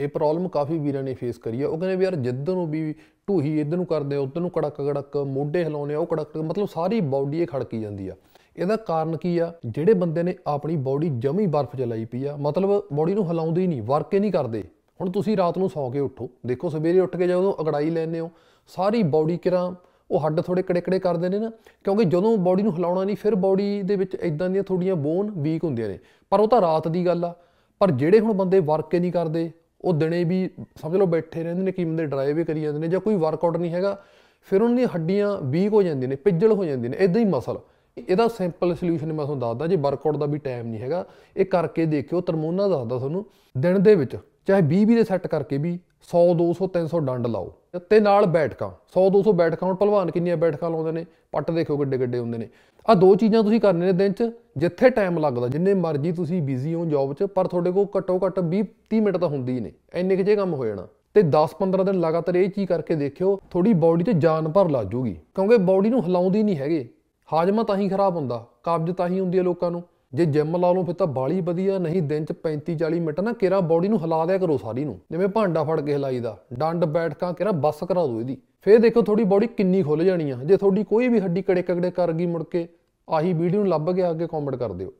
ਇਹ ਪ੍ਰੋਬਲਮ ਕਾਫੀ ਵੀਰਾਂ ਨੇ ਫੇਸ ਕਰੀ ਆ ਉਹ ਕਹਿੰਦੇ ਵੀ ਯਾਰ ਜਿੱਧਰ ਨੂੰ ਵੀ ਢੂਹੀ ਇਧਰ ਨੂੰ ਕਰਦੇ ਆ ਉਧਰ ਨੂੰ ਕੜਕ ਕੜਕ ਮੋਢੇ ਹਿਲਾਉਨੇ ਆ ਉਹ ਕੜਕ ਮਤਲਬ ਸਾਰੀ ਬਾਡੀ ਇਹ ਖੜਕੀ ਜਾਂਦੀ ਆ ਇਹਦਾ ਕਾਰਨ ਕੀ ਆ ਜਿਹੜੇ ਬੰਦੇ ਨੇ ਆਪਣੀ ਬਾਡੀ ਜਮੀ ਬਰਫ਼ 'ਚ ਲਾਈ ਪਈ ਆ ਮਤਲਬ ਬਾਡੀ ਨੂੰ ਹਿਲਾਉਂਦੇ ਹੀ ਨਹੀਂ ਵਰਕ ਹੀ ਨਹੀਂ ਕਰਦੇ ਹੁਣ ਤੁਸੀਂ ਰਾਤ ਨੂੰ ਸੌ ਕੇ ਉੱਠੋ ਦੇਖੋ ਸਵੇਰੇ ਉੱਠ ਕੇ ਜਦੋਂ ਅਗੜਾਈ ਲੈਨੇ ਹੋ ਸਾਰੀ ਬਾਡੀ ਕਿਰਾਂ ਉਹ ਹੱਡ ਥੋੜੇ ਕੜੇ-ਕੜੇ ਕਰਦੇ ਨੇ ਨਾ ਕਿਉਂਕਿ ਜਦੋਂ ਬਾਡੀ ਨੂੰ ਹਿਲਾਉਣਾ ਨਹੀਂ ਫਿਰ ਬਾਡੀ ਦੇ ਵਿੱਚ ਇਦਾਂ ਦੀਆਂ ਥੋੜੀਆਂ ਬੋਨ ਵੀਕ ਹੁੰਦੀਆਂ ਨੇ ਪਰ ਉਹ ਤਾਂ ਰਾਤ ਦੀ ਗੱਲ ਆ ਪਰ ਜਿਹੜੇ ਹੁਣ ਬੰਦੇ ਵਰਕ ਹੀ ਨਹੀਂ ਕਰਦੇ ਉਹ ਦਿਨੇ ਵੀ ਸਮਝ ਲਓ ਬੈਠੇ ਰਹਿੰਦੇ ਨੇ ਕਿ ਬੰਦੇ ਡਰਾਈਵ ਵੀ ਕਰੀ ਜਾਂਦੇ ਨੇ ਜਾਂ ਕੋਈ ਵਰਕਆਊਟ ਨਹੀਂ ਹੈਗਾ ਫਿਰ ਉਹਨਾਂ ਦੀਆਂ ਹੱਡੀਆਂ ਵੀਕ ਹੋ ਜਾਂਦੀਆਂ ਨੇ ਪਿੱਜਲ ਹੋ ਜਾਂਦੀਆਂ ਨੇ ਇਦਾਂ ਹੀ ਮਸਲ ਇਹਦਾ ਸਿੰਪਲ ਸੋਲੂਸ਼ਨ ਮੈਂ ਤੁਹਾਨੂੰ ਦੱਸਦਾ ਜੇ ਵਰਕਆਊਟ ਦਾ ਵੀ ਟਾਈਮ ਨਹੀਂ ਹੈਗਾ ਇਹ ਕਰਕੇ ਦੇਖਿਓ ਤਰਮੋਨਾ ਦੱਸਦਾ ਤੁਹਾਨੂੰ ਦਿਨ ਦੇ ਵਿੱਚ ਚਾਹੇ 20 20 ਦੇ ਸੈੱਟ ਕਰਕੇ ਵੀ 100 200 300 ਡੰਡ ਲਾਓ ਤੇ ਨਾਲ ਬੈਠਕਾਂ 100 200 ਬੈਠਕਾਂ ਹੁਣ ਪਹਿਲਵਾਨ ਕਿੰਨੀਆਂ ਬੈਠਕਾਂ ਲਾਉਂਦੇ ਨੇ ਪੱਟ ਦੇਖੋ ਗੱਡੇ ਗੱਡੇ ਹੁੰਦੇ ਨੇ ਆ ਦੋ ਚੀਜ਼ਾਂ ਤੁਸੀਂ ਕਰਨੇ ਨੇ ਦਿਨ 'ਚ ਜਿੱਥੇ ਟਾਈਮ ਲੱਗਦਾ ਜਿੰਨੇ ਮਰਜ਼ੀ ਤੁਸੀਂ ਬਿਜ਼ੀ ਹੋ ਜੌਬ 'ਚ ਪਰ ਤੁਹਾਡੇ ਕੋਲ ਘੱਟੋ ਘੱਟ 20 30 ਮਿੰਟ ਤਾਂ ਹੁੰਦੀ ਹੀ ਨੇ ਇੰਨੇ ਕਿਜੇ ਕੰਮ ਹੋ ਜਾਣਾ ਤੇ 10-15 ਦਿਨ ਲਗਾਤਾਰ ਇਹ ਚੀਜ਼ ਕਰਕੇ ਦੇਖਿਓ ਥੋੜੀ ਬਾਡੀ 'ਤੇ ਜਾਨ ਭਰ ਲੱਜੂਗੀ ਕਿਉਂਕਿ ਬਾਡੀ ਨੂੰ ਹਿਲਾਉਂਦੀ ਨਹੀਂ ਹੈਗੇ ਹਾਜ਼ਮਾ ਤਾਂ ਹੀ ਖਰਾਬ ਹੁੰਦਾ ਕਬਜ਼ ਤਾਂ ਹੀ ਹੁੰਦੀ ਹੈ ਲੋਕਾਂ ਨੂੰ ਜੇ ਜਿਮ ਲਾ ਲਓ ਫਿਰ ਤਾਂ ਬਾਲੀ ਵਧੀਆ ਨਹੀਂ ਦਿਨ ਚ 35 40 ਮਿੰਟ ਨਾ ਕਿਰਾ ਬਾਡੀ ਨੂੰ ਹਿਲਾ ਦਿਆ ਕਰੋ ਸਾਰੀ ਨੂੰ ਜਿਵੇਂ ਭਾਂਡਾ ਫੜ ਕੇ ਹਿਲਾਈਦਾ ਡੰਡ ਬੈਠਕਾਂ ਕਿਰਾ ਬਸ ਕਰਾ ਦੋ ਇਹਦੀ ਫੇਰ ਦੇਖੋ ਥੋੜੀ ਬਾਡੀ ਕਿੰਨੀ ਖੁੱਲ ਜਾਣੀ ਆ ਜੇ ਤੁਹਾਡੀ ਕੋਈ ਵੀ ਹੱਡੀ ਕੜੇ ਕਗੜੇ ਕਰ ਗਈ ਮੁੜ ਕੇ ਆਹੀ ਵੀਡੀਓ ਨੂੰ ਲੱਭ ਕੇ ਅੱਗੇ ਕਮੈਂਟ ਕਰ ਦਿਓ